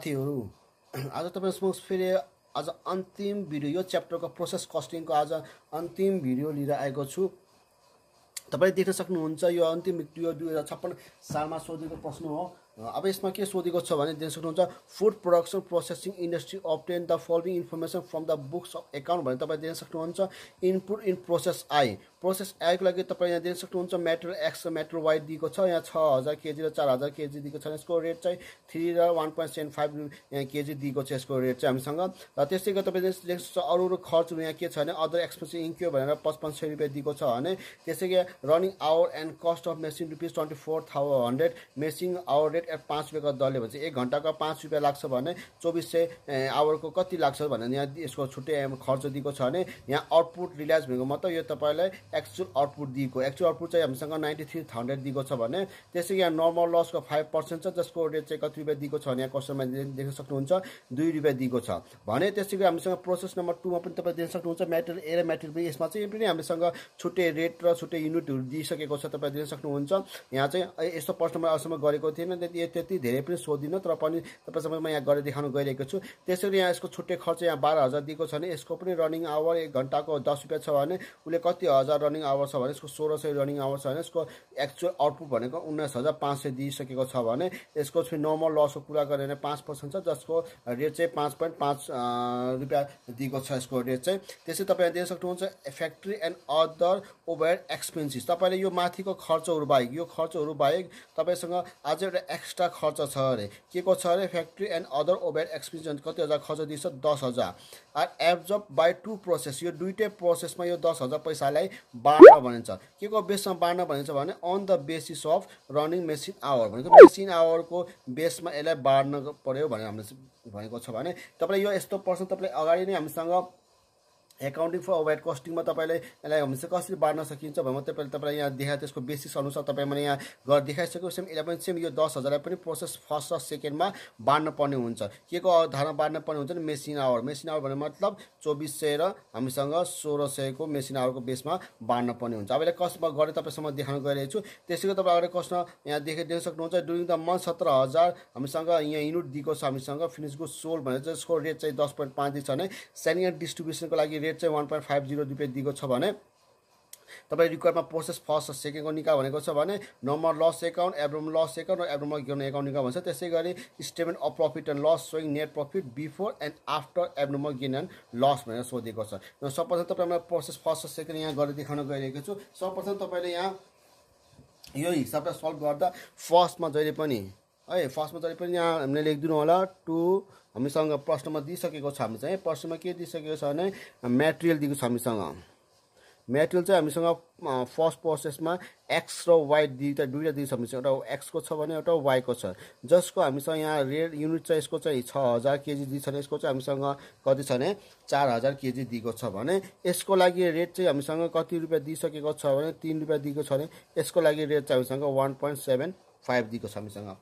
साथीहरू आज तपाईँ फेरि आज अन्तिम भिडियो यो च्याप्टरको प्रोसेस कस्टिङको आज अन्तिम भिडियो लिएर आएको छु तपाईँले देख्न सक्नुहुन्छ यो अन्तिम यो दुई हजार छप्पन्न सालमा सोधेको प्रश्न हो अब यसमा के सोधेको छ भने देख्न सक्नुहुन्छ food production processing industry obtain the following information from the books of account भने तपाईँ देख्न सक्नुहुन्छ input in process I process आएको लागि तपाईँ यहाँ दिन सक्नुहुन्छ मेट्रो एक्स र वाई वाइ दिएको छ यहाँ छ हजार केजी र चार हजार केजी दिएको छ यसको रेट चाहिँ थ्री र वान पोइन्ट सेभेन फाइभ यहाँ केजी दिएको छ यसको रेट चाहिँ हामीसँग र त्यस्तै गरी तपाईँ सक्छ अरू अरू खर्चहरू यहाँ के छ भने अदर एक्सपेन्सिभ इन्क्यो भनेर पचपन्न सय रुपियाँ दिएको छ भने त्यसै गरी running hour and cost of machine rupees twenty four thousand hundred machine hour rate eight पाँच रुपियाँको दरले भने चाहिँ एक घन्टाको पाँच रुपियाँ लाग्छ भने चौबिस सय आवरको कति लाग्छ भनेर यहाँ यसको छुट्टै खर्च दिएको छ भने यहाँ आउटपुट रिलायन्स भनेको मात्रै यो तपाईँलाई एक्चुअल आउटपुट दिएको एक्चुअल आउटपुट चाहिँ हामीसँग नाइन्टी थ्री थाउन्ड्रेड दिएको छ भने त्यसै यहाँ नर्मल लसको फाइभ पर्सेन्ट छ जसको रेट चाहिँ कति रुपियाँ दिएको छ भने यहाँ कस्टमर देख्न सक्नुहुन्छ दुई रुपियाँ दिएको छ भने त्यसै गरी हामीसँग प्रोसेस नम्बर टूमा पनि तपाईँ देख्न सक्नुहुन्छ मेटेरियल ए र पनि यसमा चाहिँ पनि हामीसँग छुट्टै रेट र छुट्टै युनिटहरू दिइसकेको छ तपाईँ दिन सक्नुहुन्छ यहाँ चाहिँ यस्तो प्रश्न मैले अहिलेसम्म गरेको थिएन त्यति त्यति धेरै पनि सोधिनँ तर पनि तपाईँसँग म यहाँ गरेर देखाउन गइरहेको छु त्यसरी यहाँ यसको छुट्टै खर्च यहाँ बाह्र हजार दिएको छ भने यसको पनि रनिङ आवर एक घन्टाको दस रुपियाँ छ भने उसले कति हजार रनिङ आवर्स छ भने यसको सोह्र सय रनिङ आवर्स छ भने यसको एक्चुअल आउटपुट भनेको उन्नाइस हजार पाँच सय दिइसकेको छ भने यसको चाहिँ नर्मल लसको कुरा गऱ्यो भने पाँच पर्सेन्ट छ जसको रेट चाहिँ पाँच पोइन्ट पाँच रुपियाँ दिएको छ यसको रेट चाहिँ त्यसै तपाईँले देख्न सक्नुहुन्छ factory and other over expenses तपाईँले यो माथिको खर्चहरू बाहेक यो खर्चहरू बाहेक तपाईँसँग आज एउटा एक्स्ट्रा खर्च छ अरे के को छ अरे factory and other over expenses कति हजार खर्च दिन्छ दस हजार are absorbed by two process यो दुइटै प्रोसेसमा यो दस हजार पैसालाई बाँड्न भनिन्छ के को बेसमा बाँड्न भनिन्छ भने on the basis of running machine hour भनेको मेसिन आवरको बेसमा यसलाई बाँड्न पऱ्यो भनेर हामीले भनेको छ भने तपाईँले यो यस्तो प्रश्न तपाईँले अगाडि नै हामीसँग एकाउन्टिङ फर वाइट कस्टिङमा तपाईँले यसलाई हुन्छ कसरी बाँड्न सकिन्छ भने भनेर तपाईँले तपाईँलाई यहाँ देखा त्यसको बेसिस अनुसार तपाईँ मैले यहाँ गरेर देखाइसक्यो सेम इलेभेन सेम यो दस हजारलाई पनि प्रोसेस फर्स्ट र सेकेन्डमा बाँड्न पर्ने हुन्छ के को आधारमा बाँड्न पर्ने हुन्छ नि मेसिन आवर मेसिन आवर भने मतलब चौबिस सय र हामीसँग सोह्र सयको मेसिन आवरको बेसमा बाँड्न पर्ने हुन्छ अब यसलाई कसमा गरेर तपाईँसम्म देखाउन गइरहेको छु त्यसैको तपाईँ अगाडि कस्टमा यहाँ दिन सक्नुहुन्छ ड्युरिङ द मन्थ सत्र हजार हामीसँग यहाँ युनिट दिएको छ हामीसँग फिनिसको सोल भनेर चाहिँ यसको रेट चाहिँ दस पोइन्ट पाँच दिन्छ भने सेनियर डिस्ट्रिब्युसनको लागि रेट रेट चाहिँ वान पोइन्ट फाइभ जिरो रुपियाँ दिएको छ भने तपाईँ रिक्वायरमा प्रोसेस फर्स्ट र सेकेन्डको निकाल भनेको छ भने normal loss account abnormal loss account र एब्रोम गिर्ने एकाउन्ट निकाल भन्छ त्यसै गरी statement of profit and loss showing net profit before and after abnormal gain and loss भनेर सोधेको छ सबप्रथम तपाईँलाई प्रोसेस फर्स्ट र सेकेन्ड यहाँ गरेर देखाउन गइरहेको छु सबप्रथम तपाईँले यहाँ यो हिसाबलाई सल्भ गर्दा फर्स्टमा जहिले पनि है फर्स्टमा जहिले पनि यहाँ हामीले लेखिदिनु होला टु हामीसँग प्रश्नमा दिइसकेको छ हामी चाहिँ प्रश्नमा के दिइसकेको छ भने मेटेरियल दिएको छ हामीसँग मेटेरियल चाहिँ हामीसँग फर्स्ट प्रोसेसमा एक्स र वाइ दुईवटा दुईवटा दिन्छ हामीसँग एउटा एक्सको छ भने एउटा वाइको छ जसको हामीसँग यहाँ रेड युनिट चाहिँ यसको चाहिँ छ हजार केजी दिन्छ भने यसको चाहिँ हामीसँग कति छ भने चार हजार केजी दिएको छ भने यसको लागि रेट चाहिँ हामीसँग कति रुपियाँ दिइसकेको छ भने तिन रुपियाँ दिएको छ भने यसको लागि रेट चाहिँ हामीसँग वान पोइन्ट सेभेन फाइभ दिएको छ हामीसँग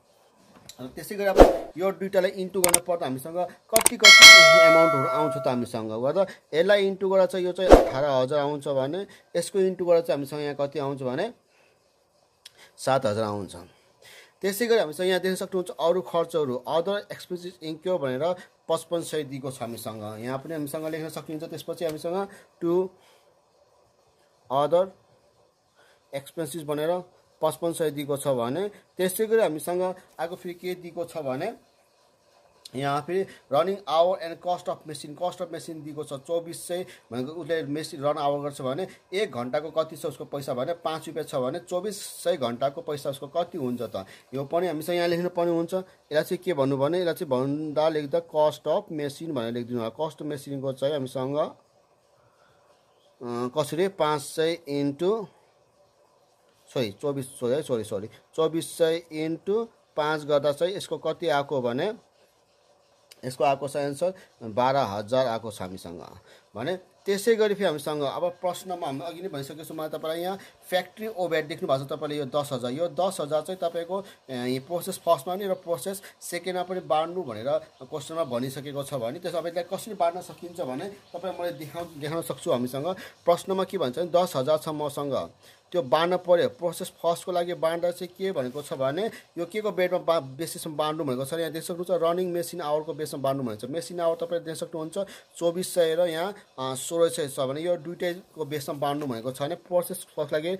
त्यसै गरी अब यो दुइटालाई इन्टु गर्न पर्दा हामीसँग कति कति एमाउन्टहरू आउँछ त हामीसँग गर्दा यसलाई इन्टु गरेर चाहिँ यो चाहिँ अठार हजार आउँछ भने यसको इन्टु गरेर चाहिँ हामीसँग यहाँ कति आउँछ भने सात हजार आउँछ त्यसै गरी हामीसँग यहाँ देख्न सक्नुहुन्छ अरू खर्चहरू अदर एक्सपेन्सिस इन्क्यो भनेर पचपन्न सय दिएको छ हामीसँग यहाँ पनि हामीसँग लेख्न सकिन्छ त्यसपछि हामीसँग टु अदर एक्सपेन्सिस भनेर पचपन्न सय दिएको छ भने त्यसै गरी हामीसँग आएको फेरि के दिएको छ भने यहाँ फेरि running hour and cost of machine cost of machine दिएको छ चौबिस सय भनेको उसले मेसिन रन आवर गर्छ भने एक घन्टाको कति छ उसको पैसा भने पाँच रुपियाँ छ भने चौबिस सय घन्टाको पैसा उसको कति हुन्छ त यो पनि हामीसँग यहाँ लेख्नुपर्ने हुन्छ यसलाई चाहिँ के भन्नु भने यसलाई चाहिँ भन्दा लेख्दा कस्ट अफ मेसिन भनेर लेखिदिनु होला कस्ट मेसिनको चाहिँ हामीसँग कसरी पाँच सय इन्टु सरी चौबिस है सरी सरी चौबिस सय इन्टु पाँच गर्दा चाहिँ यसको कति आएको भने यसको आएको छ एन्सर बाह्र हजार आएको छ हामीसँग भने त्यसै गरी फेरि हामीसँग अब प्रश्नमा हामी अघि नै भनिसकेको छौँ मैले तपाईँलाई यहाँ फ्याक्ट्री ओभ्याट देख्नु भएको छ तपाईँले यो दस हजार यो दस हजार चाहिँ तपाईँको प्रोसेस फर्स्टमा पनि र प्रोसेस सेकेन्डमा पनि बाँड्नु भनेर क्वेसनमा भनिसकेको छ भने त्यसो अब यसलाई कसरी बाँड्न सकिन्छ भने तपाईँ मैले देखाउ देखाउन सक्छु हामीसँग प्रश्नमा के भन्छ भने दस हजार छ मसँग त्यो बाँड्न पऱ्यो प्रोसेस फर्स्टको लागि बाँड्दा चाहिँ के भनेको छ भने यो के को बेडमा बा बेसीसम्म बाँड्नु भनेको छ यहाँ देख्न सक्नुहुन्छ रनिङ मेसिन आवरको बेसमा बाँड्नु भनेको छ मेसिन आवर तपाईँले देख्न सक्नुहुन्छ चौबिस सय र यहाँ सोह्र सय छ भने यो दुइटैको बेसमा बाँड्नु भनेको छ भने प्रोसेस फर्स्ट लागि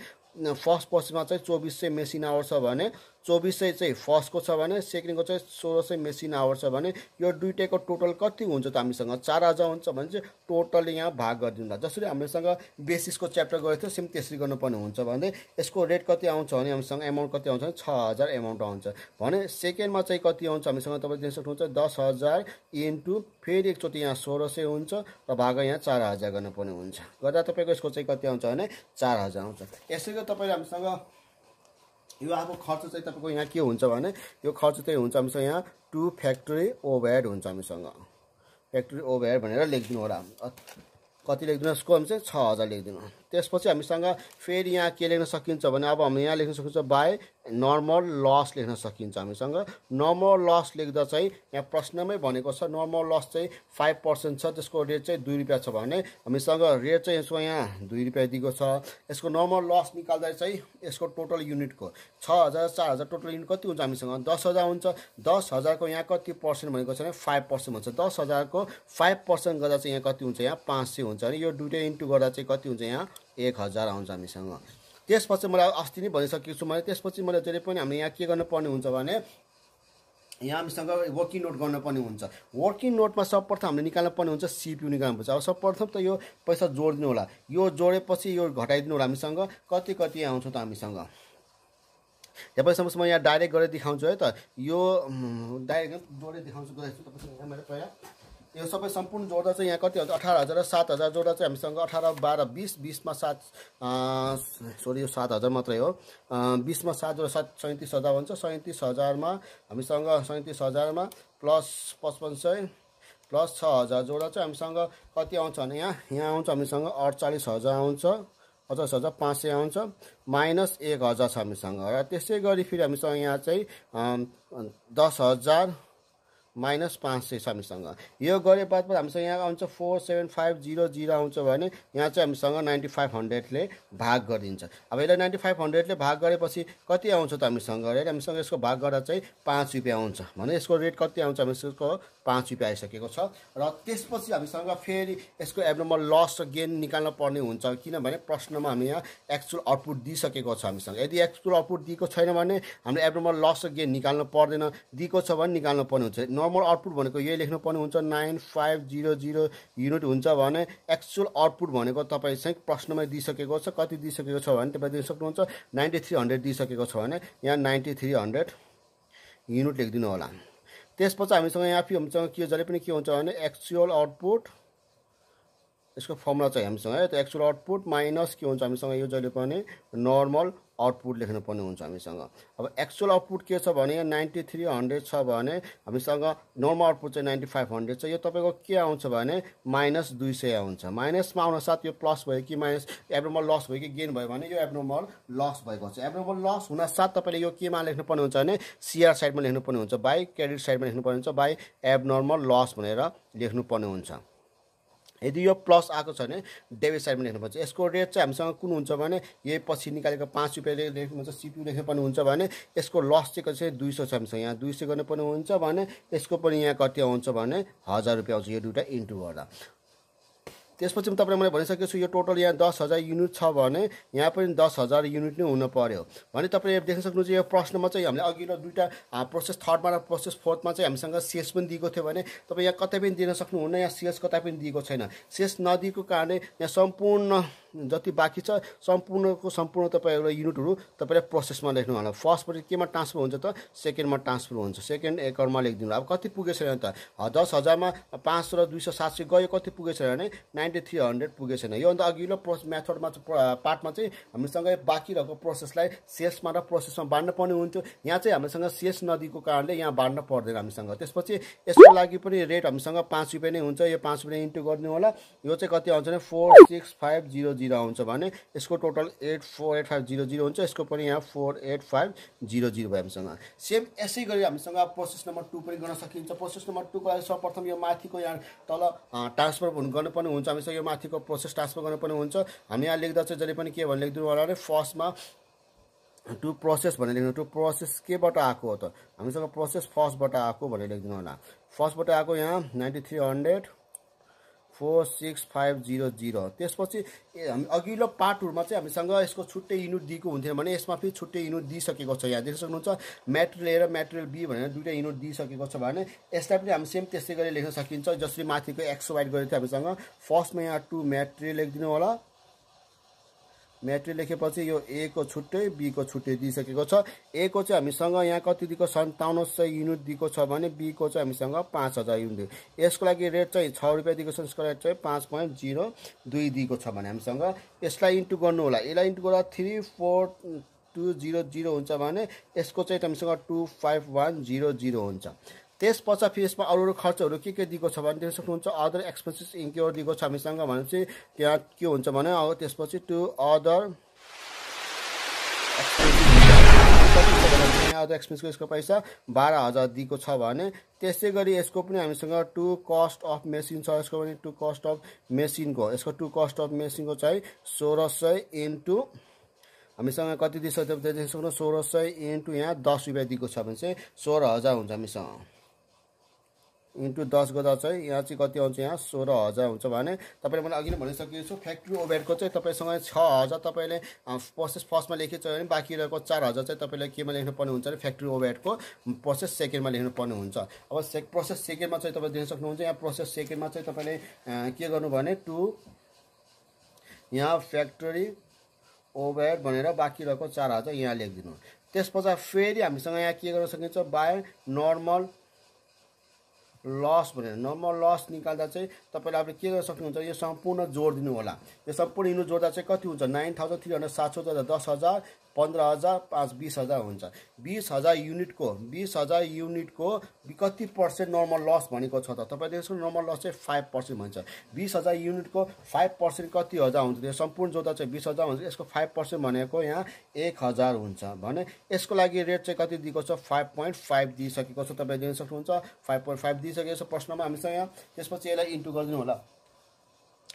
फर्स्ट प्रोसेसमा चाहिँ चौबिस सय मेसिन आवर छ भने चौबिस सय चाहिँ फर्स्टको छ भने सेकेन्डको चाहिँ सोह्र सय मेसिन आवर छ भने यो दुइटैको टोटल कति हुन्छ त हामीसँग चार हजार हुन्छ भने चाहिँ टोटल यहाँ भाग होला जसरी हामीसँग बेसिसको च्याप्टर गरेको थियो सेम त्यसरी गर्नुपर्ने हुन्छ भने यसको रेट कति आउँछ भने हामीसँग एमाउन्ट कति आउँछ भने छ हजार एमाउन्ट आउँछ भने सेकेन्डमा चाहिँ कति आउँछ हामीसँग तपाईँ दिन सक्नुहुन्छ दस हजार इन्टु फेरि एकचोटि यहाँ सोह्र सय हुन्छ र भाग यहाँ चार हजार गर्नुपर्ने हुन्छ गर्दा तपाईँको यसको चाहिँ कति आउँछ भने चार हजार आउँछ यसरी तपाईँले हामीसँग यो अब खर्च चाहिँ तपाईँको यहाँ के हुन्छ भने यो खर्च चाहिँ हुन्छ हामीसँग यहाँ टु फ्याक्ट्री ओभर हुन्छ हामीसँग फ्याक्ट्री ओभर भनेर लेखिदिनु होला कति लेखिदिनुहोस् को हामी चाहिँ छ हजार लेखिदिनु त्यसपछि हामीसँग फेरि यहाँ के लेख्न सकिन्छ भने अब हामी यहाँ लेख्न सकिन्छ बाई नर्मल लस लेख्न सकिन्छ हामीसँग नर्मल लस लेख्दा चाहिँ यहाँ प्रश्नमै भनेको छ नर्मल लस चाहिँ फाइभ पर्सेन्ट छ त्यसको रेट चाहिँ दुई रुपियाँ छ भने हामीसँग रेट चाहिँ यसको यहाँ दुई रुपियाँ दिएको छ यसको नर्मल लस निकाल्दा चाहिँ यसको टोटल युनिटको छ हजार चार हजार टोटल युनिट कति हुन्छ हामीसँग दस हजार हुन्छ दस हजारको यहाँ कति पर्सेन्ट भनेको छ भने फाइभ पर्सेन्ट हुन्छ दस हजारको फाइभ पर्सेन्ट गर्दा चाहिँ यहाँ कति हुन्छ यहाँ पाँच सय हुन्छ अनि यो दुइटै इन्टु गर्दा चाहिँ कति हुन्छ यहाँ एक हजार आउँछ हामीसँग त्यसपछि मलाई अस्ति नै भनिसकेको छु मैले त्यसपछि मैले जहिले पनि हामीले यहाँ के गर्नुपर्ने हुन्छ भने यहाँ हामीसँग वर्किङ नोट गर्नुपर्ने हुन्छ वर्किङ नोटमा सर्वप्रथम हामीले निकाल्नु पर्ने हुन्छ सिपियु निकाल्नुपर्छ अब सर्वप्रथम त यो पैसा जोडिदिनु होला यो जोडेपछि यो घटाइदिनु होला हामीसँग कति कति आउँछ त हामीसँग तपाईँसम्म म यहाँ डाइरेक्ट गरेर देखाउँछु है त यो डाइरेक्ट जोडेर देखाउँछु गरेर छु तपाईँसँग मैले पहिला यो सबै सम्पूर्ण जोड्दा चाहिँ यहाँ कति हुन्छ अठार हजार र सात हजार जोड्दा चाहिँ हामीसँग अठार बाह्र बिस बिसमा सात सोरी यो सात हजार मात्रै हो बिसमा सात जोडा सात सैँतिस हजार हुन्छ सैँतिस हजारमा हामीसँग सैँतिस हजारमा प्लस पचपन्न सय प्लस छ हजार जोडा चाहिँ हामीसँग कति आउँछ भने यहाँ यहाँ आउँछ हामीसँग अडचालिस हजार आउँछ पचास हजार पाँच सय आउँछ माइनस एक हजार छ हामीसँग र त्यसै गरी फेरि हामीसँग यहाँ चाहिँ दस हजार माइनस पाँच सय छ हामीसँग यो बादमा हामीसँग यहाँ आउँछ four seven five zero zero आउँछ भने यहाँ चाहिँ हामीसँग नाइन्टी फाइभ हन्ड्रेडले भाग गरिदिन्छ अब यसलाई नाइन्टी फाइभ हन्ड्रेडले भाग गरेपछि कति आउँछ त हामीसँग रेट हामीसँग यसको भाग गर्दा चाहिँ पाँच रुपियाँ आउँछ भने यसको रेट कति आउँछ हामीसँग यसको पाँच रुपियाँ आइसकेको छ र त्यसपछि हामीसँग फेरि यसको एब्नोमल लस र गेन निकाल्न पर्ने हुन्छ किनभने प्रश्नमा हामी यहाँ एक्चुअल आउटपुट दिइसकेको छ हामीसँग यदि एक्चुअल आउटपुट दिएको छैन भने हामीले एब्नोमल लस र गेन निकाल्नु पर्दैन दिएको छ भने निकाल्नु पर्ने हुन्छ नर्मल आउटपुट भनेको यही लेख्नुपर्ने हुन्छ nine five zero zero unit हुन्छ भने एक्चुअल आउटपुट भनेको तपाईँ चाहिँ प्रश्नमै दिइसकेको छ कति दिइसकेको छ भने तपाईँ दिन सक्नुहुन्छ नाइन्टी थ्री हन्ड्रेड दिइसकेको छ भने यहाँ नाइन्टी थ्री हन्ड्रेड युनिट लेखिदिनु होला त्यसपछि हामीसँग यहाँ फेरि हामीसँग के जहिले पनि के हुन्छ भने एक्चुअल आउटपुट यसको फर्मुला चाहिँ हामीसँग है त एक्चुअल आउटपुट माइनस के हुन्छ हामीसँग यो जहिले पनि नर्मल आउटपुट लेख्नुपर्ने हुन्छ हामीसँग अब एक्चुअल आउटपुट के छ भने यहाँ नाइन्टी थ्री हन्ड्रेड छ भने हामीसँग नर्मल आउटपुट चाहिँ नाइन्टी फाइभ हन्ड्रेड छ यो तपाईँको के आउँछ भने माइनस दुई सय आउँछ माइनसमा साथ यो प्लस भयो कि माइनस एब्रोमल लस भयो कि गेन भयो भने यो एब्रोमल लस भएको हुन्छ एब्रोमल लस साथ तपाईँले यो केमा लेख्नुपर्ने हुन्छ भने सिआर साइडमा लेख्नुपर्ने हुन्छ बाई क्रेडिट साइडमा लेख्नुपर्ने हुन्छ बाई एबनर्मल लस भनेर लेख्नुपर्ने हुन्छ यदि यो प्लस आएको छ भने डेबिट साइडमा लेख्नुपर्छ यसको रेट चाहिँ हामीसँग कुन हुन्छ भने यही पछि निकालेको पाँच रुपियाँले लेख्नुपर्छ सिपी पनि हुन्छ भने यसको लस चाहिँ कसरी दुई सौ छ हामीसँग यहाँ दुई सय गर्नुपर्ने हुन्छ भने यसको पनि यहाँ कति आउँछ भने हजार रुपियाँ आउँछ यो दुइटा इन्टु गर्दा त्यसपछि पनि तपाईँले मैले भनिसकेको छु यो टोटल यहाँ दस हजार युनिट छ भने यहाँ पनि दस हजार युनिट नै हुनु पऱ्यो भने तपाईँले देख्न सक्नुहुन्छ यो प्रश्नमा चाहिँ हामीले अघिल्लो दुईवटा प्रोसेस थर्डमा र प्रोसेस फोर्थमा चाहिँ हामीसँग सेस पनि दिएको थियो भने तपाईँ यहाँ कतै पनि दिन सक्नुहुन्न यहाँ सेस कतै पनि दिएको छैन सेस नदिएको कारणले यहाँ सम्पूर्ण जति बाँकी छ सम्पूर्णको सम्पूर्ण तपाईँको युनिटहरू तपाईँले प्रोसेसमा लेख्नु होला फर्स्टपट्टि केमा ट्रान्सफर हुन्छ त सेकेन्डमा ट्रान्सफर हुन्छ सेकेन्ड एकाउन्टमा लेखिदिनु अब कति पुगेछ भने त दस हजारमा पाँच सय र दुई सय सात सय गयो कति पुगेछ भने नाइन्टी थ्री हन्ड्रेड पुगेछ भने योभन्दा अघिल्लो प्रो मेथडमा पार्टमा चाहिँ हामीसँगै बाँकी रहेको प्रोसेसलाई सेल्समा र प्रोसेसमा बाँड्नुपर्ने हुन्थ्यो यहाँ चाहिँ हामीसँग सेल्स नदीको कारणले यहाँ बाँड्न पर्दैन हामीसँग त्यसपछि यसको लागि पनि रेट हामीसँग पाँच रुपियाँ नै हुन्छ यो पाँच रुपियाँ इन्टु गरिदिनु होला यो चाहिँ कति आउँछ भने four six five zero zero आउँछ भने यसको total eight four eight five zero zero हुन्छ यसको पनि यहाँ four eight five zero zero भयो हामीसँग सेम यसै गरी हामीसँग प्रोसेस नम्बर टू पनि गर्न सकिन्छ प्रोसेस नम्बर टूको लागि सर्वप्रथम यो माथिको यहाँ तल ट्रान्सफर गर्नुपर्ने हुन्छ हामीसँग यो माथिको प्रोसेस ट्रान्सफर गर्नुपर्ने हुन्छ हामी यहाँ लेख्दा चाहिँ जहिले पनि के भन्ने लेखिदिनु होला अरे फर्स्टमा टु प्रोसेस भनेर लेख्नु टु प्रोसेस केबाट आएको हो त हामीसँग प्रोसेस फर्स्टबाट आएको भनेर लेखिदिनु होला फर्स्टबाट आएको यहाँ ninety three hundred four six five zero zero त्यसपछि हामी अघिल्लो पार्टहरूमा चाहिँ हामीसँग यसको छुट्टै युनिट दिएको हुन्थ्यो भने यसमा फेरि छुट्टै युनिट दिइसकेको छ यहाँ देख्न सक्नुहुन्छ मेटेरियल ए र मेटेरियल बी भनेर दुइटा युनिट दिइसकेको छ भने यसलाई पनि हामी सेम त्यस्तै गरी लेख्न सकिन्छ जसरी माथिको एक्स वाइड गरेको थियो हामीसँग फर्स्टमा यहाँ टु मेटेरियल लेखिदिनु होला म्याट्री लेखेपछि यो ए को छुट्टै बीको छुट्टै दिइसकेको छ ए को चाहिँ हामीसँग यहाँ कति दिएको सन्ताउन्न सय युनिट दिएको छ भने बीको चाहिँ हामीसँग पाँच हजार युनिट यसको लागि रेट चाहिँ छ रुपियाँ दिएको छ यसको रेट चाहिँ पाँच पोइन्ट जिरो दुई दिएको छ भने हामीसँग यसलाई इन्टु गर्नु होला यसलाई इन्टु गर्दा three four two zero zero हुन्छ भने यसको चाहिँ हामीसँग two five one zero zero हुन्छ त्यस पश्चात फेरि यसमा अरू अरू खर्चहरू के के दिएको छ भने देख्न सक्नुहुन्छ अदर एक्सपेन्सेस इन्क्योर दिएको छ हामीसँग भनेपछि त्यहाँ के हुन्छ भने अब त्यसपछि टु अदर अदर एक्सपेन्सको यसको पैसा बाह्र हजार दिएको छ भने त्यसै गरी यसको पनि हामीसँग टु कस्ट अफ मेसिन छ यसको पनि टु कस्ट अफ मेसिनको यसको टु कस्ट अफ मेसिनको चाहिँ सोह्र सय इन्टु हामीसँग कति सक्नु सोह्र सय इन्टु यहाँ दस रुपियाँ दिएको छ भने चाहिँ सोह्र हजार हुन्छ हामीसँग इन्टु दस गर्दा चाहिँ यहाँ चाहिँ कति आउँछ यहाँ सोह्र हजार हुन्छ भने तपाईँले मैले अघि नै भनिसकेको छु फ्याक्ट्री ओभरको चाहिँ तपाईँसँग छ हजार तपाईँले प्रोसेस फर्स्टमा लेखेको छ भने बाँकी रहेको चार हजार चाहिँ तपाईँले केमा लेख्नुपर्ने हुन्छ भने फ्याक्ट्री ओभरहेडको प्रोसेस सेकेन्डमा लेख्नुपर्ने हुन्छ अब से प्रोसेस सेकेन्डमा चाहिँ तपाईँ देख्न सक्नुहुन्छ यहाँ प्रोसेस सेकेन्डमा चाहिँ तपाईँले के गर्नु भने टु यहाँ फ्याक्ट्री ओभर भनेर बाँकी रहेको चार हजार यहाँ लेखिदिनु त्यस पश्चात फेरि हामीसँग यहाँ के गर्न सकिन्छ बाई नर्मल लस भनेर नर्मल लस निकाल्दा चाहिँ तपाईँले अब के गर्न सक्नुहुन्छ यो सम्पूर्ण जोड दिनु होला यो सम्पूर्ण हिँड्नु जोड्दा चाहिँ कति हुन्छ नाइन थाउजन्ड थ्री हन्ड्रेड सात सौ चौध दस हजार पन्ध्र हजार पाँच बिस हजार हुन्छ बिस हजार युनिटको बिस हजार युनिटको कति पर्सेन्ट नर्मल लस भनेको छ त तपाईँले यसको नर्मल लस चाहिँ फाइभ पर्सेन्ट भन्छ बिस हजार युनिटको फाइभ पर्सेन्ट कति हजार हुन्छ यो सम्पूर्ण जोड्दा चाहिँ बिस हजार हुन्छ यसको फाइभ पर्सेन्ट भनेको यहाँ एक हजार हुन्छ भने यसको लागि रेट चाहिँ कति दिएको छ फाइभ पोइन्ट फाइभ दिइसकेको छ तपाईँ देख्न सक्नुहुन्छ फाइभ पोइन्ट फाइभ दिइसक्यो आइसक्यो यसो प्रश्नमा हामीसँग यहाँ त्यसपछि यसलाई इन्टु गरिदिनु होला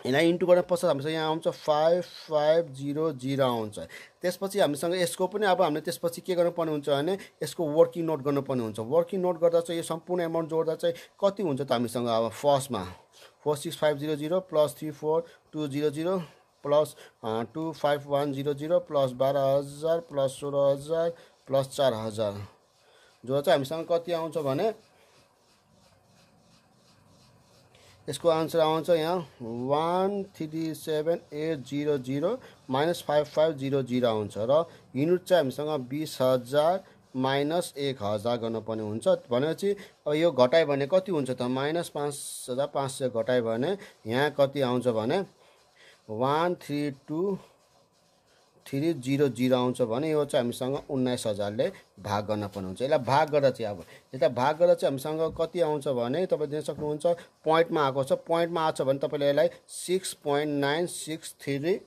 यसलाई इन्टु गरेर पश्चात हामीसँग यहाँ आउँछ फाइभ फाइभ जिरो जिरो आउँछ त्यसपछि हामीसँग यसको पनि अब हामीले त्यसपछि के गर्नुपर्ने हुन्छ भने यसको वर्किङ नोट गर्नुपर्ने हुन्छ वर्किङ नोट गर्दा चाहिँ यो सम्पूर्ण एमाउन्ट जोड्दा चाहिँ कति हुन्छ त हामीसँग अब फर्स्टमा four six five zero zero plus three four two zero zero plus two five one zero zero plus बाह्र हजार प्लस सोह्र हजार प्लस चार हजार जो चाहिँ हामीसँग कति आउँछ भने यसको आन्सर आउँछ यहाँ one three seven eight zero zero minus five five zero zero आउँछ र युनिट चाहिँ हामीसँग बिस हजार माइनस एक हजार गर्नुपर्ने हुन्छ भनेपछि अब यो घटायो भने कति हुन्छ त माइनस पाँच हजार पाँच सय घटायो भने यहाँ कति आउँछ भने one three two three zero zero आउँछ भने यो चाहिँ हामीसँग उन्नाइस हजारले भाग गर्न पर्ने हुन्छ यसलाई भाग गरेर चाहिँ अब यसलाई भाग गरेर चाहिँ हामीसँग कति आउँछ भने तपाईँ दिन सक्नुहुन्छ पोइन्टमा आएको छ पोइन्टमा आएको छ भने तपाईँले यसलाई six point nine six three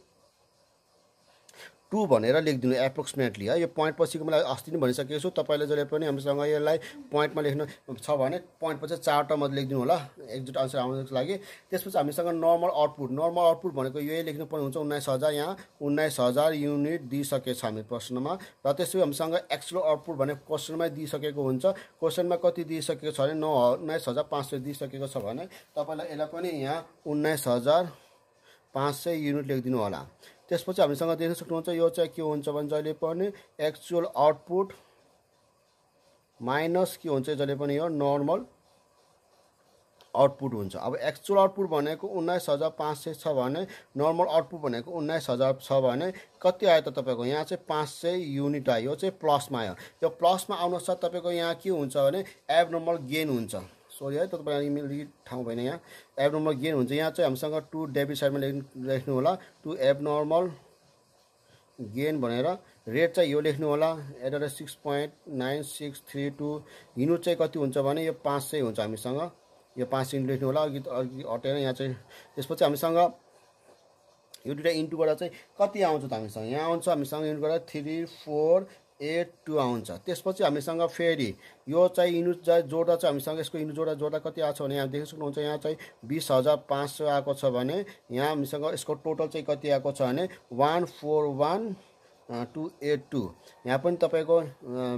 two भनेर लेखिदिनु एप्रोक्सिमेटली है यो पोइन्ट पछिको मलाई अस्ति नै भनिसकेको छु तपाईँले जहिले पनि हामीसँग यसलाई पोइन्टमा लेख्नु छ भने पोइन्ट पछि चारवटा मात्रै लेखिदिनु होला एक्जिट आन्सर आउनुको लागि त्यसपछि हामीसँग नर्मल आउटपुट नर्मल आउटपुट भनेको यही लेख्नुपर्ने हुन्छ उन्नाइस हजार यहाँ उन्नाइस हजार युनिट दिइसकेको छ हामी प्रश्नमा र त्यसपछि हामीसँग एक्चुअल आउटपुट भने क्वेसनमै दिइसकेको हुन्छ क्वेसनमा कति दिइसकेको छ भने नौ उन्नाइस हजार पाँच सय दिइसकेको छ भने तपाईँलाई यसलाई पनि यहाँ उन्नाइस हजार पाँच सय युनिट लेखिदिनु होला त्यसपछि हामीसँग देख्न सक्नुहुन्छ यो चाहिँ के हुन्छ भने जहिले पनि एक्चुअल आउटपुट माइनस के हुन्छ जहिले पनि यो नर्मल आउटपुट हुन्छ अब एक्चुअल आउटपुट भनेको उन्नाइस हजार पाँच सय छ भने नर्मल आउटपुट भनेको उन्नाइस हजार छ भने कति आयो त तपाईँको यहाँ चाहिँ पाँच सय युनिट आयो यो चाहिँ प्लसमा आयो यो प्लसमा आउनुहोस् तपाईँको यहाँ के हुन्छ भने एब नर्मल गेन हुन्छ सरी है तपाईँलाई मिल्ने ठाउँ भएन यहाँ एब नर्मल गेन हुन्छ यहाँ चाहिँ हामीसँग टु डेबिट साइडमा लेख्नु लेख्नु होला टु एब नर्मल गेन भनेर रेट चाहिँ यो लेख्नु होला at the rate six point nine six three two unit चाहिँ कति हुन्छ भने यो पाँच सय हुन्छ हामीसँग यो पाँच सय लेख्नु होला अघि अघि हटेर यहाँ चाहिँ त्यसपछि हामीसँग यो दुइटा इन्टुबाट चाहिँ कति आउँछ त हामीसँग यहाँ आउँछ हामीसँग इन्टुबाट थ्री फोर एट टू आउँछ त्यसपछि हामीसँग फेरि यो चाहिँ युनिट चाहिँ जोड्दा चाहिँ हामीसँग यसको इनु जोड्दा जोड्दा कति आएको छ भने यहाँ देख्न सक्नुहुन्छ यहाँ चाहिँ बिस हजार पाँच सय आएको छ भने यहाँ हामीसँग यसको टोटल चाहिँ कति आएको छ भने one four one two eight two यहाँ पनि तपाईँको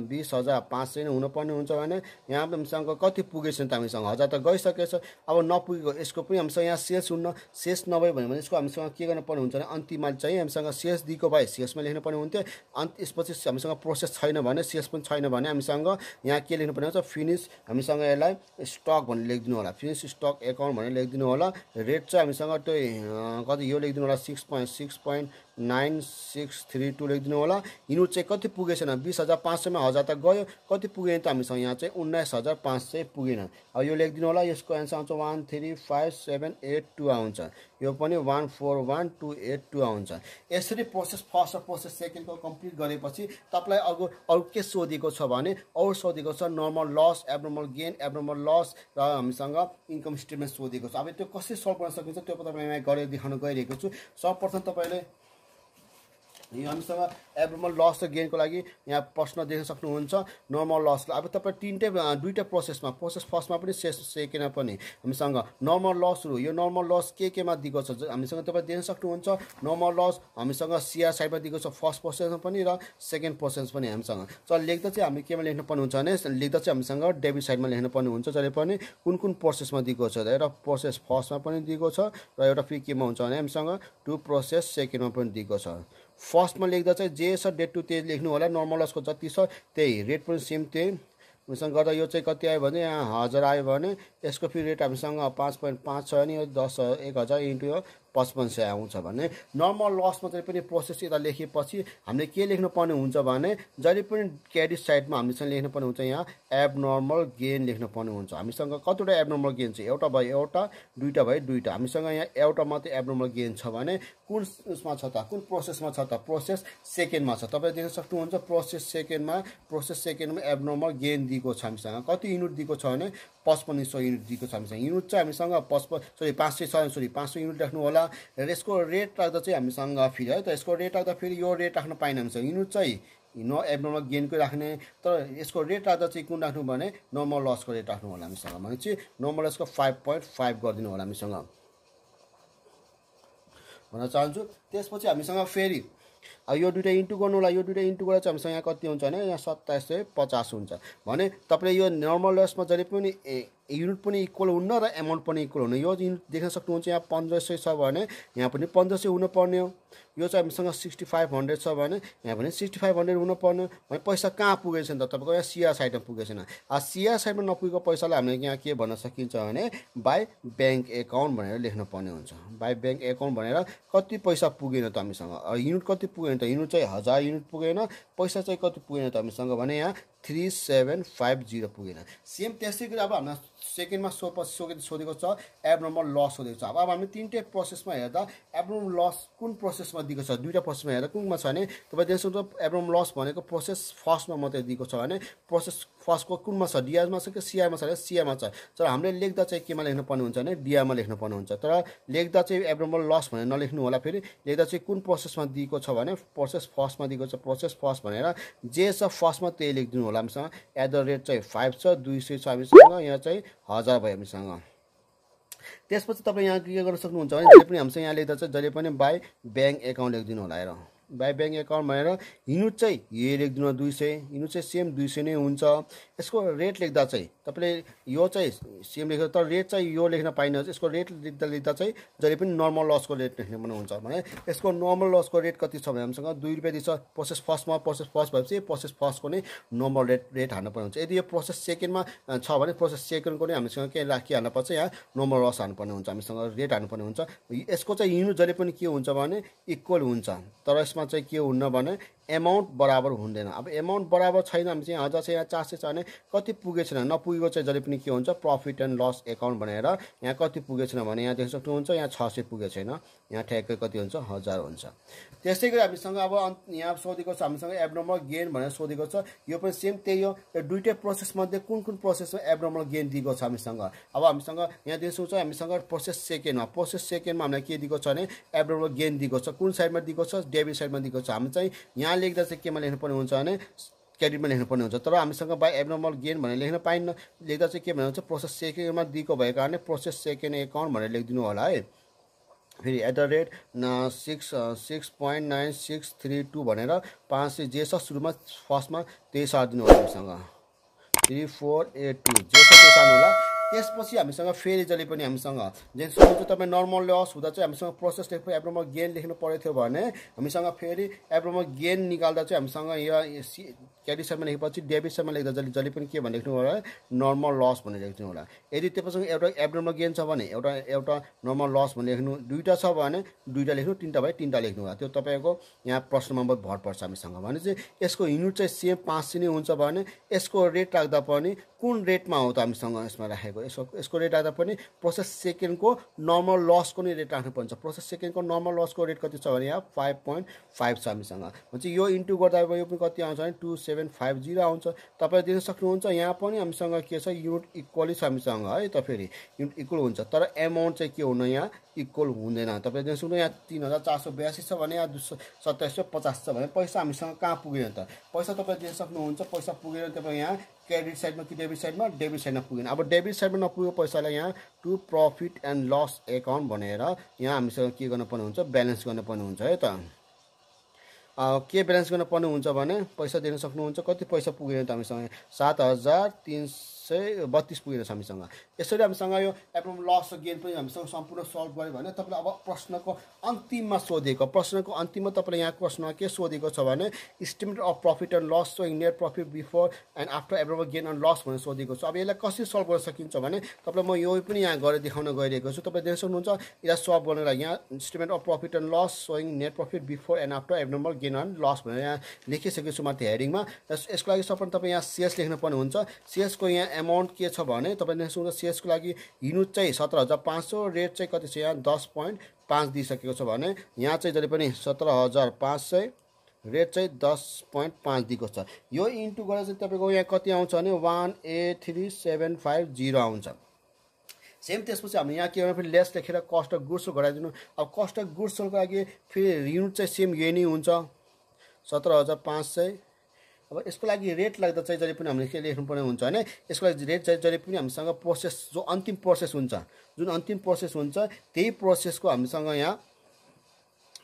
बिस हजार पाँच सय नै हुनुपर्ने हुन्छ भने यहाँ हामीसँग कति पुगेछ त हामीसँग हजार त गइसकेछ अब नपुगेको यसको पनि हामीसँग यहाँ सेस हुन्न सेस नभयो भने यसको हामीसँग के गर्नुपर्ने हुन्छ भने अन्तिममा चाहिँ हामीसँग सेस दिएको भए सेसमा लेख्नुपर्ने हुन्थ्यो अन्त यसपछि हामीसँग प्रोसेस छैन भने सेस पनि छैन भने हामीसँग यहाँ के लेख्नुपर्ने हुन्छ फिनिस हामीसँग यसलाई स्टक भनेर लेखिदिनु होला फिनिस स्टक एकाउन्ट भनेर लेखिदिनु होला रेट चाहिँ हामीसँग त्यो कति यो लेखिदिनु होला six point six point nine six three two लेखिदिनु होला युनिट चाहिँ कति पुगेछ बिस हजार पाँच सयमा हजार त गयो कति पुगेन त हामीसँग यहाँ चाहिँ उन्नाइस हजार पाँच सय पुगेन अब यो लेखिदिनु होला यसको एन्सर आउँछ one three five seven eight two आउँछ यो पनि one four one two eight two आउँछ यसरी प्रोसेस फर्स्ट र प्रोसेस सेकेन्डको कम्प्लिट गरेपछि तपाईँलाई अर्को अरू के सोधेको छ भने अरू सोधेको छ normal loss abnormal gain abnormal loss र हामीसँग इन्कम स्टेटमेन्ट सोधेको छ अब त्यो कसरी सल्भ गर्न सकिन्छ त्यो तपाईँलाई गरेर देखाउन गइरहेको छु सर्वप्रथम तपाईँले यो हामीसँग एब्रोमल लस र गेनको लागि यहाँ प्रश्न देख्न सक्नुहुन्छ नर्मल लस अब तपाईँ तिनटै दुईवटा प्रोसेसमा प्रोसेस फर्स्टमा पनि से सेकेन्डमा पनि हामीसँग नर्मल लसहरू यो नर्मल लस के केमा दिएको छ हामीसँग तपाईँ देख्न सक्नुहुन्छ नर्मल लस हामीसँग सिआर साइडमा दिएको छ फर्स्ट प्रोसेसमा पनि र सेकेन्ड प्रोसेस पनि हामीसँग चल लेख्दा चाहिँ हामी केमा लेख्नु हुन्छ भने लेख्दा चाहिँ हामीसँग डेबिट साइडमा लेख्नुपर्ने हुन्छ जहिले पनि कुन कुन प्रोसेसमा दिएको छ एउटा प्रोसेस फर्स्टमा पनि दिएको छ र एउटा फेरि केमा हुन्छ भने हामीसँग टु प्रोसेस सेकेन्डमा पनि दिएको छ फर्स्टमा लेख्दा चाहिँ जे छ डेट टु त्यही लेख्नु होला नर्मल नर्मलसको जति छ त्यही रेट पनि सेम त्यही हामीसँग गर्दा यो चाहिँ कति आयो भने यहाँ हजार आयो भने यसको फेरि रेट हामीसँग पाँच पोइन्ट पाँच छ नि दस एक हजार इन्टु पचपन्न सय आउँछ भने नर्मल लस मात्रै पनि प्रोसेस यता लेखेपछि हामीले के लेख्नु पर्ने हुन्छ भने जहिले पनि क्यारी साइडमा हामीसँग लेख्नुपर्ने हुन्छ यहाँ एब नर्मल गेन लेख्नुपर्ने हुन्छ हामीसँग कतिवटा एब नर्मल गेन छ एउटा भयो एउटा दुईवटा भयो दुईवटा हामीसँग यहाँ एउटा मात्रै एब गेन छ भने कुन उसमा छ त कुन प्रोसेसमा छ त प्रोसेस सेकेन्डमा छ तपाईँ देख्न सक्नुहुन्छ प्रोसेस सेकेन्डमा प्रोसेस सेकेन्डमा एब गेन दिएको छ हामीसँग कति युनिट दिएको छ भने पचपन्न सय युनिट दिएको छ हामीसँग युनिट चाहिँ हामीसँग पचपन्न सरी पाँच सय छ सरी पाँच सय युनिट राख्नु होला र यसको रेट राख्दा चाहिँ हामीसँग फेरि है त यसको रेट राख्दा फेरि यो रेट राख्न पाएन हामीसँग युनिट चाहिँ नो एबनोमल गेनको राख्ने तर यसको रेट राख्दा चाहिँ कुन राख्नु भने नर्मल लसको रेट राख्नु होला हामीसँग भनेपछि नर्मल लसको फाइभ पोइन्ट फाइभ गरिदिनु होला हामीसँग भन्न चाहन्छु त्यसपछि हामीसँग फेरि अब यो दुइटा इन्टु होला यो दुइटा इन्टु गर्दा चाहिँ हामीसँग यहाँ कति हुन्छ भने यहाँ सत्ताइस सय पचास हुन्छ भने तपाईँले यो नर्मल लसमा जहिले पनि ए युनिट पनि इक्वल हुन्न र एमाउन्ट पनि इक्वल हुन्न यो युनिट देख्न सक्नुहुन्छ यहाँ पन्ध्र सय छ भने यहाँ पनि पन्ध्र सय हुनुपर्ने हो यो चाहिँ हामीसँग सिक्सटी फाइभ हन्ड्रेड छ भने यहाँ पनि सिक्सटी फाइभ हन्ड्रेड हुनुपर्ने भने पैसा कहाँ पुगेको नि त तपाईँको यहाँ सिआर साइडमा पुगेको छैन आ सिआर साइडमा नपुगेको पैसालाई हामीले यहाँ के भन्न सकिन्छ भने बाई ब्याङ्क एकाउन्ट भनेर लेख्नुपर्ने हुन्छ बाई ब्याङ्क एकाउन्ट भनेर कति पैसा पुगेन त हामीसँग युनिट कति पुगेन त युनिट चाहिँ हजार युनिट पुगेन पैसा चाहिँ कति पुगेन त हामीसँग भने यहाँ थ्री सेभेन फाइभ जिरो पुगेन सेम त्यस्तै गरी अब हामीलाई सेकेन्डमा सो पछि सोधेको छ एबनर्मल लस सोधेको छ अब अब हामीले तिनटै प्रोसेसमा हेर्दा एबनर्मल लस कुन प्रोसेसमा दिएको छ दुईवटा प्रोसेसमा हेर्दा कुनमा छ भने तपाईँ त एबनर्मल लस भनेको प्रोसेस फर्स्टमा मात्रै दिएको छ भने प्रोसेस फर्स्टको कुनमा छ डिआरमा छ कि सिआईमा छ सिआईमा छ तर हामीले लेख्दा चाहिँ केमा लेख्नु पर्ने हुन्छ भने डिआमा लेख्नु पर्ने हुन्छ तर लेख्दा चाहिँ एब्रोमल लस भनेर नलेख्नु होला फेरि लेख्दा चाहिँ कुन प्रोसेसमा दिएको छ भने प्रोसेस फर्स्टमा दिएको छ प्रोसेस फर्स्ट भनेर जे छ फर्स्टमा त्यही लेखिदिनु होला हामीसँग एट द रेट चाहिँ फाइभ छ दुई सय छ हामीसँग यहाँ चाहिँ हजार भयो हामीसँग त्यसपछि तपाईँ यहाँ के गर्न सक्नुहुन्छ भने जहिले पनि हामीसँग यहाँ लेख्दा चाहिँ जहिले पनि बाई ब्याङ्क एकाउन्ट लेखिदिनु होला हेर बाई ब्याङ्क एकाउन्ट भनेर हिँड्नु चाहिँ हेरेको लेखिदिनु दुई सय हिँड्नु चाहिँ सेम दुई सय नै हुन्छ यसको रेट लेख्दा चाहिँ तपाईँले यो चाहिँ सिएम लेख्छ तर रेट चाहिँ यो लेख्न पाइनँ यसको रेट लेख्दा लेख्दा चाहिँ जहिले पनि नर्मल लसको रेट लेख्ने हुन्छ भने यसको नर्मल लसको रेट कति छ भने हामीसँग दुई रुपियाँ दिन्छ प्रोसेस फर्स्टमा प्रोसेस फर्स्ट भएपछि प्रोसेस फर्स्टको नै नर्मल रेट रेट हाल्नु हुन्छ यदि यो प्रोसेस सेकेन्डमा छ भने प्रोसेस सेकेन्डको नै हामीसँग के राखिहाल्नुपर्छ यहाँ नर्मल लस हाल्नुपर्ने हुन्छ हामीसँग रेट हाल्नुपर्ने हुन्छ यसको चाहिँ युनिट जहिले पनि के हुन्छ भने इक्वल हुन्छ तर यसमा चाहिँ के हुन्न भने एमाउन्ट बराबर हुँदैन अब एमाउन्ट बराबर छैन भने चाहिँ हजार छ यहाँ चार सय छ भने कति पुगेको छैन नपुगेको चाहिँ जहिले पनि के हुन्छ प्रफिट एन्ड लस एकाउन्ट भनेर यहाँ कति पुगेछ भने यहाँ देख्न सक्नुहुन्छ यहाँ छ सय पुगेको छैन यहाँ ठ्याक्कै कति हुन्छ हजार हुन्छ त्यसै गरी हामीसँग अब यहाँ सोधेको छ हामीसँग एबनर्मल गेन भनेर सोधेको छ यो पनि सेम त्यही हो यो दुइटै प्रोसेसमध्ये कुन कुन प्रोसेसमा एबनर्मल गेन दिएको छ हामीसँग अब हामीसँग यहाँ देख्न सक्छ हामीसँग प्रोसेस सेकेन्डमा प्रोसेस सेकेन्डमा हामीलाई के दिएको छ भने एबनर्मल गेन दिएको छ कुन साइडमा दिएको छ डेबिट साइडमा दिएको छ हामी चाहिँ यहाँ लेख्दा चाहिँ केमा लेख्नुपर्ने हुन्छ भने क्याडिटमा लेख्नुपर्ने हुन्छ तर हामीसँग बाई एबनर्मल गेन भनेर लेख्न पाइन्न लेख्दा चाहिँ के भन्नु हुन्छ प्रोसेस सेकेन्डमा दिएको भएको कारणले प्रोसेस सेकेन्ड एकाउन्ट भनेर लेखिदिनु होला है फेरि at the rate six six point nine six three two भनेर पाँच सय जे छ सुरुमा फर्स्टमा त्यही सारिदिनु होला हामीसँग थ्री फोर एट टू जे छ त्यो सार्नु होला त्यसपछि हामीसँग फेरि जहिले पनि हामीसँग जुन सोच्नु तपाईँ नर्मल लस हुँदा चाहिँ हामीसँग प्रोसेस लेख्नु एब्रोमा गेन लेख्नु परेको थियो भने हामीसँग फेरि एब्रोमा गेन निकाल्दा चाहिँ हामीसँग यो यहाँ क्याडिसनमा लेखेपछि डेबिटसम्म लेख्दा जहिले जहिले पनि के भने लेख्नु होला नर्मल लस भनेर लेख्नु होला यदि त्योसँग एउटा एब्रोमा गेन छ भने एउटा एउटा नर्मल लस भने लेख्नु दुईवटा छ भने दुईवटा लेख्नु तिनवटा भए तिनवटा लेख्नु होला त्यो तपाईँको यहाँ प्रश्न नम्बर भर पर्छ हामीसँग भने चाहिँ यसको युनिट चाहिँ सेम पाँच नै हुन्छ भने यसको रेट राख्दा पनि कुन रेटमा हो त हामीसँग यसमा राखेको यसको यसको रेट राख्दा पनि प्रोसेस सेकेन्डको नर्मल लसको नै रेट राख्नु पर्छ प्रोसेस सेकेन्डको नर्मल लसको रेट कति छ भने यहाँ फाइभ पोइन्ट फाइभ छ हामीसँग हुन्छ यो इन्टु गर्दा यो पनि कति आउँछ भने टू सेभेन फाइभ जिरो आउँछ तपाईँले दिन सक्नुहुन्छ यहाँ पनि हामीसँग के छ युनिट इक्वली छ हामीसँग है त फेरि युनिट इक्वल हुन्छ तर एमाउन्ट चाहिँ के हुनु यहाँ इक्वल हुँदैन तपाईँले दिन सक्नु यहाँ तिन हजार चार सौ बयासी छ भने यहाँ दुई सौ सत्ताइस सौ पचास छ भने पैसा हामीसँग कहाँ पुग्यो त पैसा तपाईँले दिन सक्नुहुन्छ पैसा पुगेर तपाईँ यहाँ क्रेडिट साइडमा कि डेबिट साइडमा डेबिट साइडमा पुगेन अब डेबिट साइडमा नपुगेको पैसालाई यहाँ to profit and loss account भनेर यहाँ हामीसँग के गर्नुपर्ने हुन्छ ब्यालेन्स गर्नुपर्ने हुन्छ है त के ब्यालेन्स गर्नुपर्ने हुन्छ भने पैसा दिन सक्नुहुन्छ कति पैसा पुगेन त हामीसँग सात हजार तिन सय बत्तिस पुगेको छ हामीसँग यसरी हामीसँग यो एप्रोम लस र गेन पनि हामीसँग सम्पूर्ण सल्भ गऱ्यो भने तपाईँले अब प्रश्नको अन्तिममा सोधेको प्रश्नको अन्तिममा तपाईँले यहाँ प्रश्नमा के सोधेको छ भने estimate of profit and loss showing net profit before and after abnormal gain and loss भनेर सोधेको छ अब यसलाई कसरी सल्भ गर्न सकिन्छ भने तपाईँलाई म यो पनि यहाँ गरेर देखाउन गइरहेको छु तपाईँ देख्न सक्नुहुन्छ यसलाई सल्भ गर्नलाई यहाँ estimate of profit and loss showing net profit before and after abnormal gain and loss भनेर यहाँ लेखिसकेको छु माथि हेडिङमा यसको लागि सबै तपाईँ यहाँ सिएस लेख्नु हुन्छ सिएसको यहाँ एमाउन्ट के छ भने तपाईँले सोच्नु सेल्सको लागि युनिट चाहिँ सत्र हजार पाँच सौ रेट चाहिँ कति छ यहाँ दस पोइन्ट पाँच दिइसकेको छ भने यहाँ चाहिँ जहिले पनि सत्र हजार पाँच सय रेट चाहिँ दस पोइन्ट पाँच दिएको छ यो इन्टु गरेर चाहिँ तपाईँको यहाँ कति आउँछ भने one eight three seven five zero आउँछ सेम त्यसपछि हामी यहाँ के भने फेरि लेस लेखेर कस्ट अफ गुड्सहरू घटाइदिनु अब कस्ट अफ गुड्सहरूको लागि फेरि युनिट चाहिँ सेम यही नै हुन्छ सत्र हजार पाँच सय अब यसको लागि रेट लाग्दा चाहिँ जहिले पनि हामीले के लेख्नु पर्ने हुन्छ भने यसको लागि रेट चाहिँ जहिले पनि हामीसँग प्रोसेस जो अन्तिम प्रोसेस हुन्छ जुन अन्तिम प्रोसेस हुन्छ त्यही प्रोसेसको हामीसँग यहाँ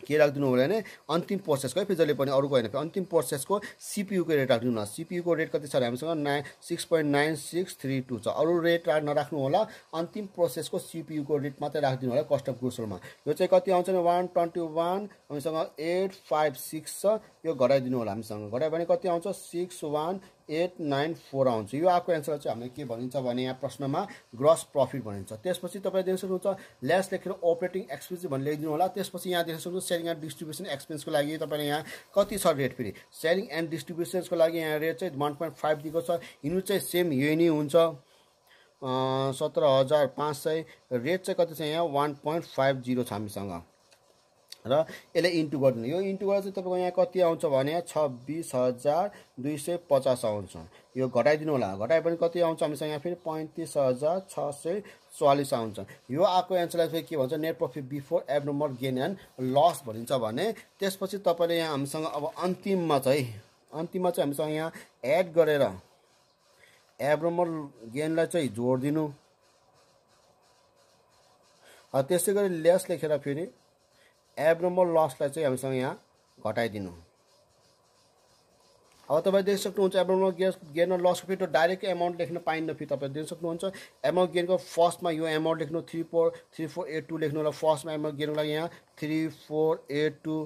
के राखिदिनु भयो भने अन्तिम प्रोसेसको है फेरि पनि अरूको होइन अन्तिम प्रोसेसको सिपियुको रेट राखिदिनु होला सिपियुको रेट कति छ हामीसँग nine six point nine six three two छ अरू रेट नराख्नु होला अन्तिम प्रोसेसको सिपियुको रेट मात्रै राखिदिनु होला कस्ट अफ गुड्सहरूमा यो चाहिँ कति आउँछ भने वान ट्वेन्टी वान हामीसँग एट फाइभ सिक्स छ यो घटाइदिनु होला हामीसँग घटायो भने कति आउँछ six one eight nine four आउँछ यो आपको एन्सर चाहिँ हामीले के भनिन्छ भने यहाँ प्रश्नमा ग्रस प्रफिट भनिन्छ त्यसपछि तपाईँले देख्न सक्नुहुन्छ ल्यास लेखेर अपरेटिङ एक्सपेन्स भनेर लेखिदिनु होला त्यसपछि यहाँ देख्न सक्नुहुन्छ सेलिङ एन्ड डिस्ट्रिब्युसन एक्सपेन्सको लागि तपाईँले यहाँ कति छ रेट फेरि सेलिङ एन्ड डिस्ट्रिब्युसन्सको लागि यहाँ रेट चाहिँ वान पोइन्ट फाइभ दिएको छ यिनीहरू चाहिँ सेम यही नै हुन्छ सत्र हजार पाँच सय रेट चाहिँ कति छ यहाँ वान पोइन्ट फाइभ जिरो छ हामीसँग र यसलाई इन्टु गरिदिनु यो इन्टु गर्दा चाहिँ तपाईँको यहाँ कति आउँछ भने छब्बिस हजार दुई सय पचास आउँछ यो घटाइदिनु होला घटायो भने कति आउँछ हामीसँग यहाँ फेरि पैँतिस हजार छ सय चालिस आउँछ यो आएको एन्सरलाई फेरि के भन्छ नेट प्रफिट बिफोर एभ गेन एन्ड लस भनिन्छ भने त्यसपछि तपाईँले यहाँ हामीसँग अब अन्तिममा चाहिँ अन्तिममा चाहिँ हामीसँग यहाँ एड गरेर एभ गेनलाई चाहिँ जोडिदिनु त्यसै गरी लेस लेखेर फेरि एबनोर्मल लसलाई चाहिँ हामीसँग यहाँ घटाइदिनु अब तपाईँ देख्न सक्नुहुन्छ एब्नोमल गेस गेन र लसको फेरि डाइरेक्ट एमाउन्ट लेख्न पाइन्न फेरि तपाईँले देख्न सक्नुहुन्छ एमाउन्ट गेनको फर्स्टमा यो एमाउन्ट लेख्नु three four three four eight two लेख्नु होला फर्स्टमा एमाउन्ट गेनको लागि यहाँ थ्री फोर एट टू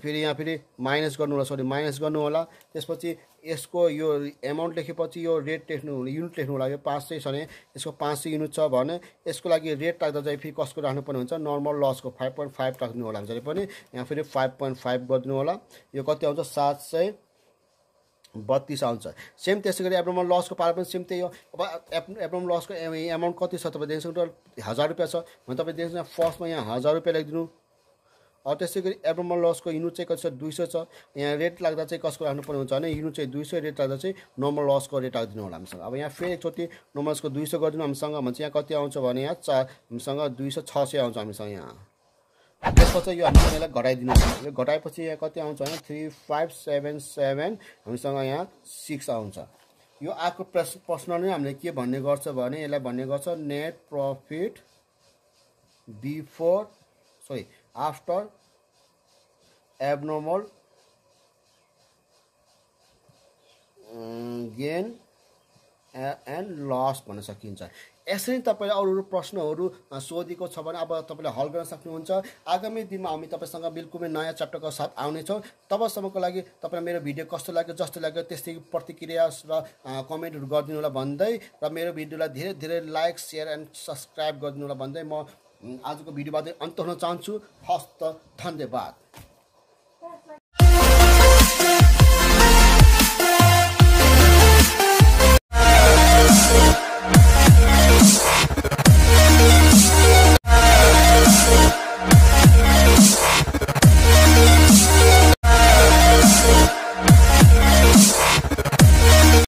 फेरि यहाँ फेरि माइनस गर्नु होला सरी माइनस गर्नु होला त्यसपछि यसको यो एमाउन्ट लेखेपछि यो रेट लेख्नु हुने युनिट लेख्नु लाग्यो पाँच सय छ भने यसको पाँच सय युनिट छ भने यसको लागि रेट राख्दा चाहिँ फेरि कसको राख्नुपर्ने हुन्छ नर्मल लसको फाइभ पोइन्ट फाइभ राख्नु होला जहिले पनि यहाँ फेरि फाइभ पोइन्ट फाइभ गरिदिनु होला यो कति आउँछ सात सय बत्तिस आउँछ सेम त्यसै गरी एब्रोमल लसको पारा पनि सेम त्यही हो अब एप एब्रोमल लसको एमाउन्ट कति छ तपाईँ टोटल हजार रुपियाँ छ भने तपाईँ देख्नु फर्स्टमा यहाँ हजार रुपियाँ लेखिदिनु त्यसै गरी एब्रोमल लसको युनिट चाहिँ कति छ दुई सय छ यहाँ रेट लाग्दा चाहिँ कसको राख्नुपर्ने हुन्छ भने युनिट चाहिँ दुई सय रेट लाग्दा चाहिँ नर्मल लसको रेट राखिदिनु होला हामीसँग अब यहाँ फेरि एकचोटि नर्मल लसको दुई सय गरिदिनु हामीसँग भन्छ यहाँ कति आउँछ भने यहाँ चा हामीसँग दुई सय छ सय आउँछ हामीसँग यहाँ त्यसपछि यो हामीसँग यसलाई घटाइदिनु यो घटाएपछि यहाँ कति आउँछ भने थ्री फाइभ सेभेन सेभेन हामीसँग यहाँ सिक्स आउँछ यो आएको प्रस प्रश्न नै हामीले के भन्ने गर्छ भने यसलाई भन्ने गर्छ net profit before sorry after abnormal gain and loss भन्न सकिन्छ यसरी तपाईँले अरू अरू प्रश्नहरू सोधेको छ भने अब तपाईँले हल गर्न सक्नुहुन्छ आगामी दिनमा हामी तपाईँसँग बिल्कुलै नयाँ च्याप्टरको साथ आउनेछौँ तबसम्मको लागि तपाईँलाई मेरो भिडियो कस्तो लाग्यो जस्तो लाग्यो त्यस्तै प्रतिक्रिया र कमेन्टहरू गरिदिनु होला भन्दै र मेरो भिडियोलाई धेरै धेरै लाइक सेयर एन्ड सब्सक्राइब गरिदिनु होला भन्दै म आजको भिडियोबाट अन्त हुन चाहन्छु हस्त धन्यवाद